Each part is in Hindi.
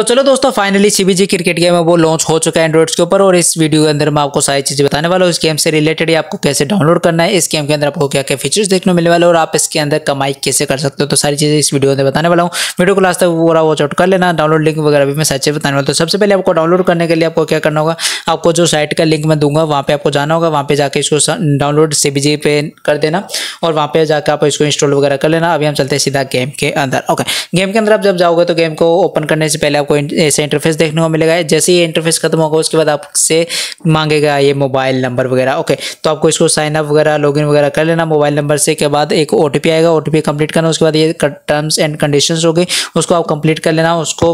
तो चलो दोस्तों फाइनली सीबीजी क्रिकेट गेम है वो लॉन्च हो चुका है एंड्रॉइड्स के ऊपर और इस वीडियो के अंदर मैं आपको सारी चीज़ें बताने वाला हूँ इस गेम से रिलेटेड आपको कैसे डाउनलोड करना है इस गेम के अंदर आपको क्या क्या फीचर्स देखने मिलने वाले और आप इसके अंदर कमाई कैसे कर सकते हो तो सारी चीज़ें इस वीडियो अंदर बताने वाला हूँ वीडियो को लास्ट तक पूरा वॉच आउट कर लेना डाउनलोड लिंक वगैरह भी मैं सारी चीज़ बताने वाला तो सबसे पहले आपको डाउनलोड करने के लिए आपको क्या करना होगा आपको जो साइट का लिंक मैं दूंगा वहाँ पर आपको जाना होगा वहाँ पर जाकर इसको डाउनलोड सी पे कर देना और वहाँ पर जाकर आप इसको इंस्टॉल वगैरह कर लेना अभी हम चलते हैं सीधा गेम के अंदर ओके गेम के अंदर आप जब जाओगे तो गेम को ओपन करने से पहले आपको आपको ऐसा इंटरफेस देखने को मिलेगा जैसे ये इंटरफेस खत्म होगा उसके बाद आपसे मांगेगा ये मोबाइल नंबर वगैरह ओके तो आपको इसको साइन अप वगैरह लॉगिन वगैरह कर लेना मोबाइल नंबर से के बाद एक ओ आएगा ओ कंप्लीट करना उसके बाद ये टर्म्स एंड कंडीशन होगी उसको आप कंप्लीट कर लेना उसको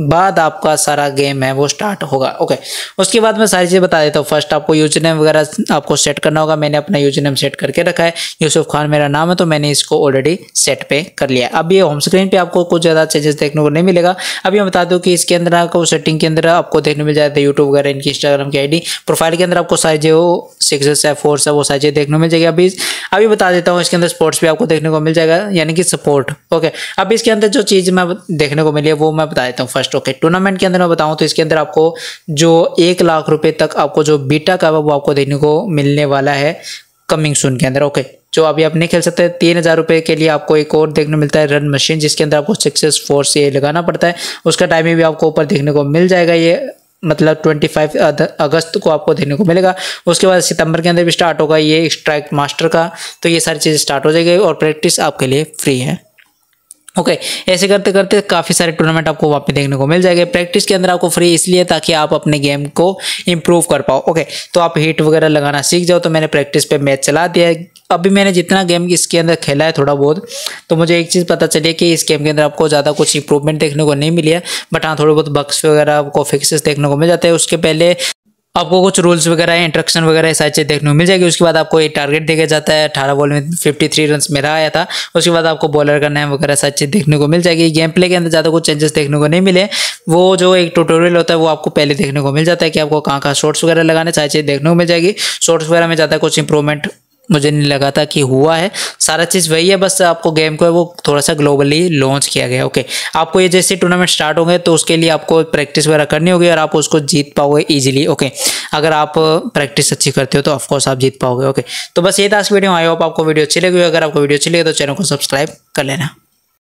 बाद आपका सारा गेम है वो स्टार्ट होगा ओके उसके बाद मैं सारी चीज़ें बता देता हूँ फर्स्ट आपको यूज नेम वगैरह आपको सेट करना होगा मैंने अपना यूज नेम सेट करके रखा है यूसुफ खान मेरा नाम है तो मैंने इसको ऑलरेडी सेट पे कर लिया अब ये होम स्क्रीन पे आपको कुछ ज़्यादा चेंजेस देखने को नहीं मिलेगा अभी मैं बता दूँ कि इसके अंदर आपको सेटिंग के अंदर आपको देखने मिल जाता है यूट्यूब वगैरह इनकी इंस्टाग्राम की आई प्रोफाइल के अंदर आपको सारी जो सिक्स है फोर्स है वो सारी चीज़ें देखने को मिल जाएगी अभी अभी बता देता हूँ इसके अंदर स्पोर्ट्स भी आपको देखने को मिल जाएगा यानी कि सपोर्ट ओके अब इसके अंदर जो चीज़ मैं देखने को मिली है वो मैं बता देता हूँ फर्स्ट ओके टूर्नामेंट के अंदर मैं बताऊं तो इसके अंदर आपको जो एक लाख रुपए तक आपको जो बीटा का वो आपको देखने को मिलने वाला है कमिंग सून के अंदर ओके जो अभी आप नहीं खेल सकते तीन हज़ार रुपये के लिए आपको एक और देखने मिलता है रन मशीन जिसके अंदर आपको सिक्सेस फोर से लगाना पड़ता है उसका टाइमिंग भी आपको ऊपर देखने को मिल जाएगा ये मतलब 25 अगस्त को आपको देखने को मिलेगा उसके बाद सितंबर के अंदर भी स्टार्ट होगा ये स्ट्राइक मास्टर का तो ये सारी चीज़ें स्टार्ट हो जाएगी और प्रैक्टिस आपके लिए फ्री है ओके okay, ऐसे करते करते काफ़ी सारे टूर्नामेंट आपको वहाँ पे देखने को मिल जाएंगे प्रैक्टिस के अंदर आपको फ्री इसलिए ताकि आप अपने गेम को इम्प्रूव कर पाओ ओके okay, तो आप हिट वगैरह लगाना सीख जाओ तो मैंने प्रैक्टिस पे मैच चला दिया है अभी मैंने जितना गेम इसके अंदर खेला है थोड़ा बहुत तो मुझे एक चीज़ पता चली कि इस गेम के अंदर आपको ज़्यादा कुछ इंप्रूवमेंट देखने को नहीं मिली है बट हाँ थोड़े बहुत बक्स वगैरह आपको फिक्स देखने को मिल जाते हैं उसके पहले आपको कुछ रूल्स वगैरह इंट्रक्शन वगैरह ये सारी चीज़ देखने को मिल जाएगी उसके बाद आपको एक टारगेट देखा जाता है अठारह बॉल में फिफ्टी थ्री रन मेरा आया था उसके बाद आपको बॉलर का नेम वगैरह सारी चीज़ देखने को मिल जाएगी गेम प्ले के अंदर ज़्यादा कुछ चेंजेस देखने को नहीं मिले वो जो एक टूटोरियल होता है वो आपको पहले देखने को मिल जाता है कि आपको कहाँ कहाँ शॉर्ट्स वगैरह लगाने सारी चीज़ देखने को मिल जाएगी शॉर्ट्स वगैरह में ज़्यादा कुछ इंप्रूवमेंट मुझे नहीं लगा था कि हुआ है सारा चीज़ वही है बस आपको गेम को है वो थोड़ा सा ग्लोबली लॉन्च किया गया ओके आपको ये जैसे टूर्नामेंट स्टार्ट होंगे तो उसके लिए आपको प्रैक्टिस वगैरह करनी होगी और आप उसको जीत पाओगे ईजिली ओके अगर आप प्रैक्टिस अच्छी करते हो तो ऑफकोर्स आप जीत पाओगे ओके तो बस ये था आज वीडियो आई होप आपको वीडियो अच्छी लगी अगर आपको वीडियो अच्छी लगी तो चैनल को सब्सक्राइब कर लेना